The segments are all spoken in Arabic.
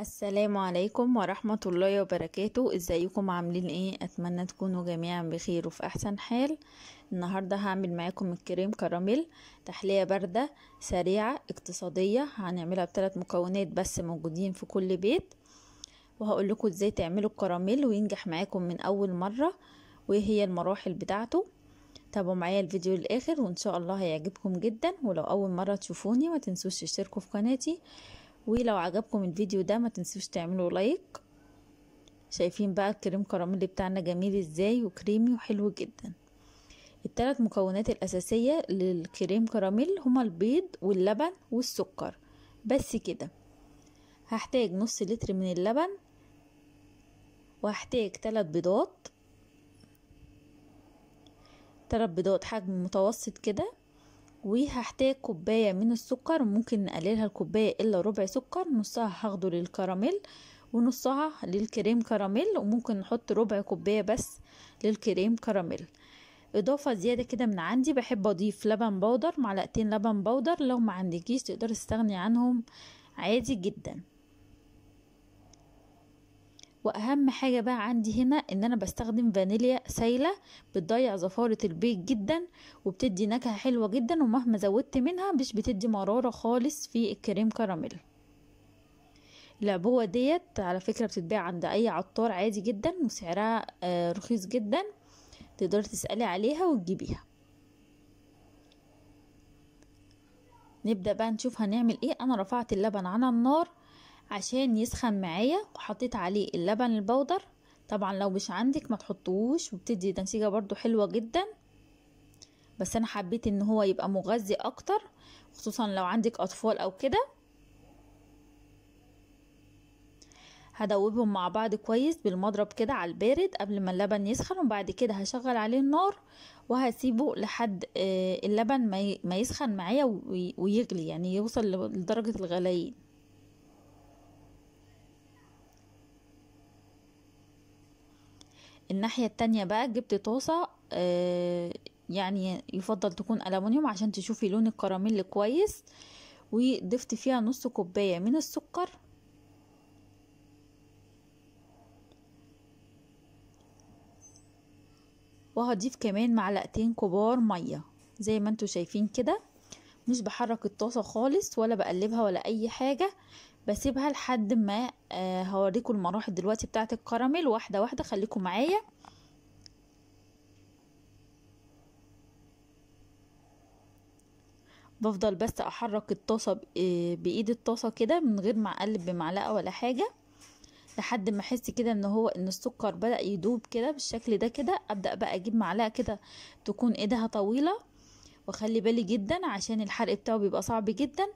السلام عليكم ورحمة الله وبركاته ازيكم عاملين ايه اتمنى تكونوا جميعا بخير وفي احسن حال النهاردة هعمل معاكم الكريم كراميل تحلية باردة سريعة اقتصادية هنعملها بثلاث مكونات بس موجودين في كل بيت وهقول لكم ازاي تعملوا الكراميل وينجح معاكم من اول مرة وايه هي المراحل بتاعته تابعوا معايا الفيديو للاخر وان شاء الله هيعجبكم جدا ولو اول مرة تشوفوني ما تنسوش تشتركوا في قناتي ولو عجبكم الفيديو ده ما تنسوش تعملوا لايك شايفين بقى الكريم كراميل بتاعنا جميل ازاي وكريمي وحلو جدا التلات مكونات الأساسية للكريم كراميل هما البيض واللبن والسكر بس كده هحتاج نص لتر من اللبن وهحتاج تلات بيضات تلات بيضات حجم متوسط كده وهحتاج كوباية من السكر ممكن نقللها الكوباية إلا ربع سكر نصها هاخده للكراميل ونصها للكريم كراميل وممكن نحط ربع كوباية بس للكريم كراميل إضافة زيادة كده من عندي بحب أضيف لبن بودر معلقتين لبن بودر لو ما عندكيش تقدر تستغني عنهم عادي جدا واهم حاجة بقى عندي هنا ان انا بستخدم فانيليا سايلة بتضيع زفارة البيض جدا وبتدي نكهة حلوة جدا ومهما زودت منها مش بتدي مرارة خالص في الكريم كراميل العبوة ديت على فكرة بتتباع عند اي عطار عادي جدا وسعرها آه، رخيص جدا تقدري تسألي عليها وتجيبيها نبدأ بقى نشوف هنعمل ايه انا رفعت اللبن على النار عشان يسخن معايا وحطيت عليه اللبن البودر طبعا لو مش عندك ما تحطوش وبتدي نتيجه برضو حلوه جدا بس انا حبيت ان هو يبقى مغذي اكتر خصوصا لو عندك اطفال او كده هدوبهم مع بعض كويس بالمضرب كده على البارد قبل ما اللبن يسخن وبعد كده هشغل عليه النار وهسيبه لحد آه، اللبن ما يسخن معايا ويغلي يعني يوصل لدرجة الغليان الناحية التانية بقى جبت طاسة آه، يعني يفضل تكون ألمونيوم عشان تشوفي لون الكراميل كويس وضفت فيها نص كوباية من السكر وهضيف كمان معلقتين كبار مية زي ما انتوا شايفين كده مش بحرك الطاسة خالص ولا بقلبها ولا اي حاجة بسيبها لحد ما آه، هوريكم المراحل دلوقتي بتاعه الكراميل واحده واحده خليكم معايا بفضل بس احرك الطاسه آه، بايد الطاسه كده من غير ما اقلب بمعلقه ولا حاجه لحد ما احس كده ان هو ان السكر بدا يدوب كده بالشكل ده كده ابدا بقى اجيب معلقه كده تكون ايدها طويله واخلي بالي جدا عشان الحرق بتاعه بيبقى صعب جدا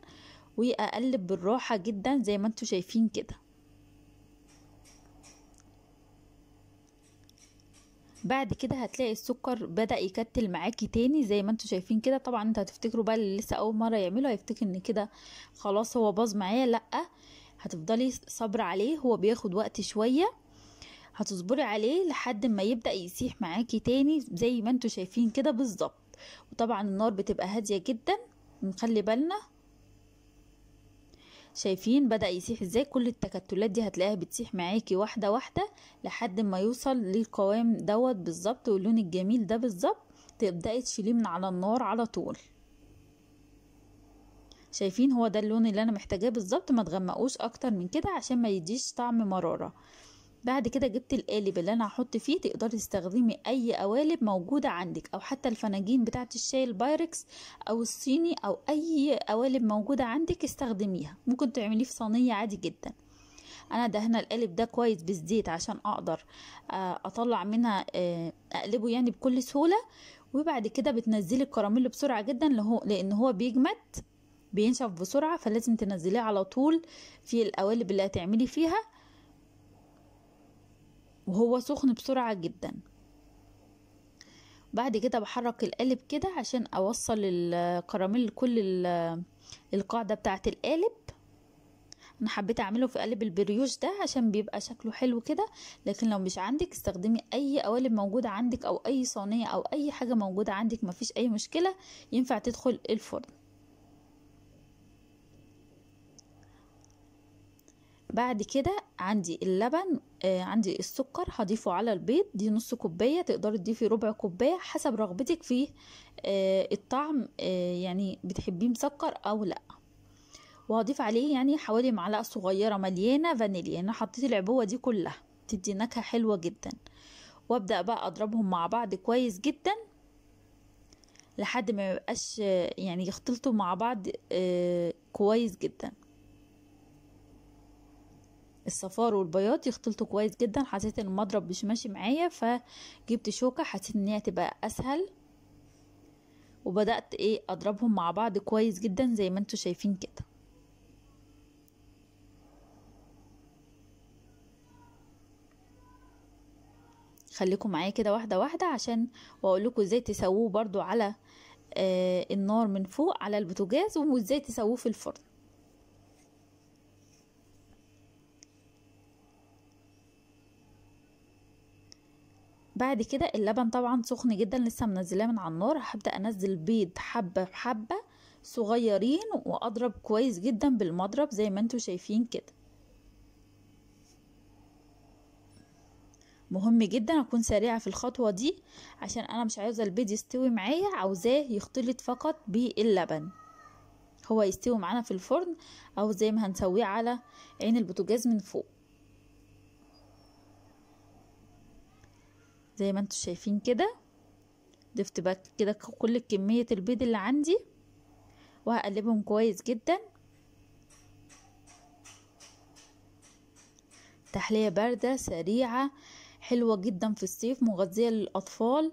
واقلب بالراحة جدا زي ما انتوا شايفين كده بعد كده هتلاقي السكر بدأ يكتل معاكي تاني زي ما انتوا شايفين كده طبعا انتوا هتفتكروا بقى اللي لسه اول مرة يعمله هيفتكر ان كده خلاص هو باظ معايا لأ هتفضلي صبر عليه هو بياخد وقت شوية هتصبري عليه لحد ما يبدأ يسيح معاكي تاني زي ما انتوا شايفين كده بالظبط وطبعا النار بتبقى هادية جدا ونخلي بالنا شايفين بدأ يسيح ازاي كل التكتلات دي هتلاقيها بتسيح معاكي واحدة واحدة لحد ما يوصل للقوام دوت بالظبط واللون الجميل ده بالظبط تبدأي تشيليه من على النار على طول شايفين هو ده اللون اللي انا محتاجاه بالظبط ما تغمقوش اكتر من كده عشان ما يديش طعم مرارة بعد كده جبت القالب اللي انا هحط فيه تقدري تستخدمي اي قوالب موجوده عندك او حتى الفناجين بتاعه الشاي البايركس او الصيني او اي قوالب موجوده عندك استخدميها ممكن تعمليه في صينيه عادي جدا انا دهنا القالب ده كويس بالزيت عشان اقدر آه، اطلع منها آه، اقلبه يعني بكل سهوله وبعد كده بتنزلي الكراميل بسرعه جدا لان هو بيجمد بينشف بسرعه فلازم تنزليه على طول في القوالب اللي هتعملي فيها وهو سخن بسرعة جدا بعد كده بحرك القالب كده عشان اوصل الكراميل لكل القاعدة بتاعت القالب انا حبيت اعمله في قالب البريوش ده عشان بيبقى شكله حلو كده لكن لو مش عندك استخدمي اي قوالب موجودة عندك او اي صينية او اي حاجة موجودة عندك مفيش اي مشكلة ينفع تدخل الفرن بعد كده عندي اللبن آه، عندي السكر هضيفه على البيض دي نص كوبايه تقدري تضيفي ربع كوبايه حسب رغبتك في آه، الطعم آه، يعني بتحبيه مسكر او لا وهضيف عليه يعني حوالي معلقه صغيره مليانه فانيليا انا حطيت العبوه دي كلها تدي نكهه حلوه جدا وابدا بقى اضربهم مع بعض كويس جدا لحد ما يبقاش يعني يختلطوا مع بعض كويس جدا الصفار والبياض يختلطوا كويس جدا حسيت ان المضرب مش ماشي معايا فجبت شوكه حسيت ان هي تبقى اسهل وبدات ايه اضربهم مع بعض كويس جدا زي ما انتوا شايفين كده خليكم معايا كده واحده واحده عشان واقول لكم ازاي تسووه برضو على آه النار من فوق على البوتاجاز وازاي تسووه في الفرن بعد كده اللبن طبعا سخن جدا لسه منزلاه من على النار هبدا انزل بيض حبه بحبه صغيرين واضرب كويس جدا بالمضرب زي ما انتم شايفين كده مهم جدا اكون سريعه في الخطوه دي عشان انا مش عايزه البيض يستوي معايا عاوزاه يختلط فقط باللبن هو يستوي معانا في الفرن او زي ما هنسويه على عين البوتاجاز من فوق زي ما انتم شايفين كده ضفت بقى كده كل كمية البيض اللي عندي وهقلبهم كويس جدا تحلية باردة سريعة حلوة جدا في الصيف مغذية للأطفال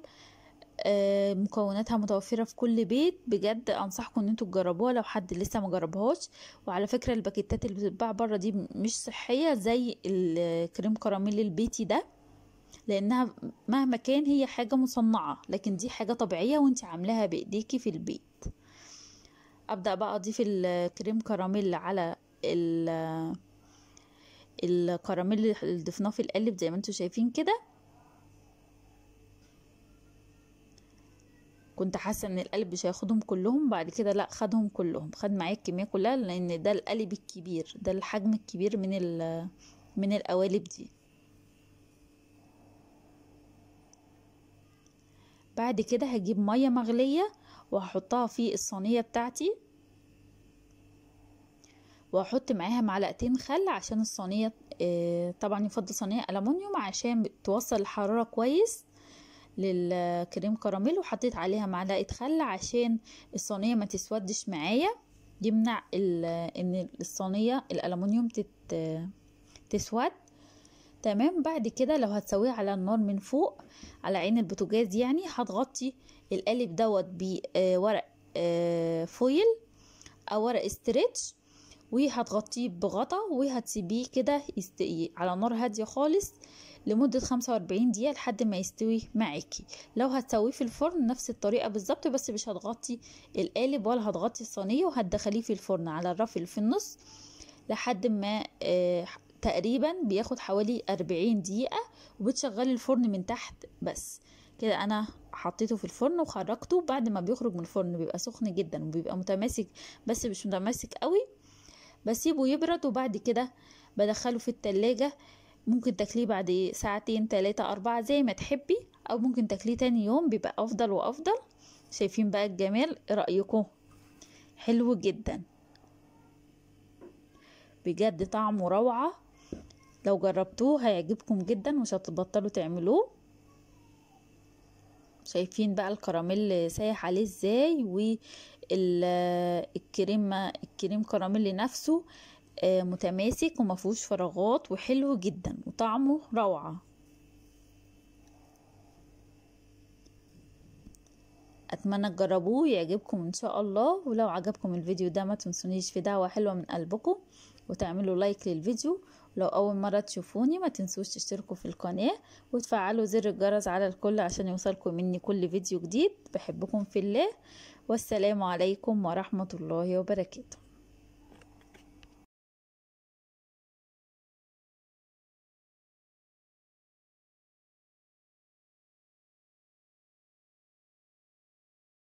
آه، مكوناتها متوفرة في كل بيت بجد أنصحكم إن انتوا تجربوها لو حد لسه ما جربهاش وعلى فكرة الباكيتات اللي بتتباع بره دي مش صحية زي الكريم كراميل البيتي ده لانها مهما كان هي حاجه مصنعه لكن دي حاجه طبيعيه وانت عاملاها بايديكي في البيت ابدا بقى اضيف الكريم كراميل على ال الكراميل اللي ضفناه في القالب زي ما انتم شايفين كده كنت حاسه ان القلب مش هياخدهم كلهم بعد كده لا خدهم كلهم خد معايا الكميه كلها لان ده القالب الكبير ده الحجم الكبير من من القوالب دي بعد كده هجيب مية مغلية وهحطها في الصينية بتاعتي وهحط معاها معلقتين خل عشان الصينية آه، طبعا يفضل صينية ألمونيوم عشان توصل الحرارة كويس للكريم كراميل وحطيت عليها معلقة خل عشان الصينية ما تسودش معايا يمنع ان الصينية الألمونيوم تسود تمام بعد كده لو هتسويه على النار من فوق على عين البوتاجاز يعني هتغطي القالب دوت بورق آه، آه، فويل او ورق استريتش وهتغطيه بغطا وهتسيبيه كده يستقي على نار هاديه خالص لمدة 45 دقيقة لحد ما يستوي معاكي لو هتسويه في الفرن نفس الطريقة بالظبط بس مش هتغطي القالب ولا هتغطي الصينية وهتدخليه في الفرن على الرفل في النص لحد ما آه، تقريبا بياخد حوالي 40 دقيقة وبتشغلي الفرن من تحت بس كده انا حطيته في الفرن وخرجته بعد ما بيخرج من الفرن بيبقى سخن جدا وبيبقى متماسك بس مش متماسك قوي بسيبه يبرد وبعد كده بدخله في التلاجة ممكن تاكليه بعد ساعتين تلاتة أربعة زي ما تحبي أو ممكن تاكليه تاني يوم بيبقى أفضل وأفضل شايفين بقى الجمال رأيكم حلو جدا بجد طعمه روعة لو جربتوه هيعجبكم جدا مش هتبطلوا تعملوه شايفين بقى الكراميل سايح عليه ازاي والكريم الكريم كراميل نفسه آه، متماسك ومفهوش فراغات وحلو جدا وطعمه روعه اتمنى تجربوه يعجبكم ان شاء الله ولو عجبكم الفيديو ده ما تنسونيش في دعوه حلوه من قلبكم وتعملوا لايك للفيديو لو أول مرة تشوفوني ما تنسوش تشتركوا في القناة وتفعلوا زر الجرس على الكل عشان يوصلكم مني كل فيديو جديد بحبكم في الله والسلام عليكم ورحمة الله وبركاته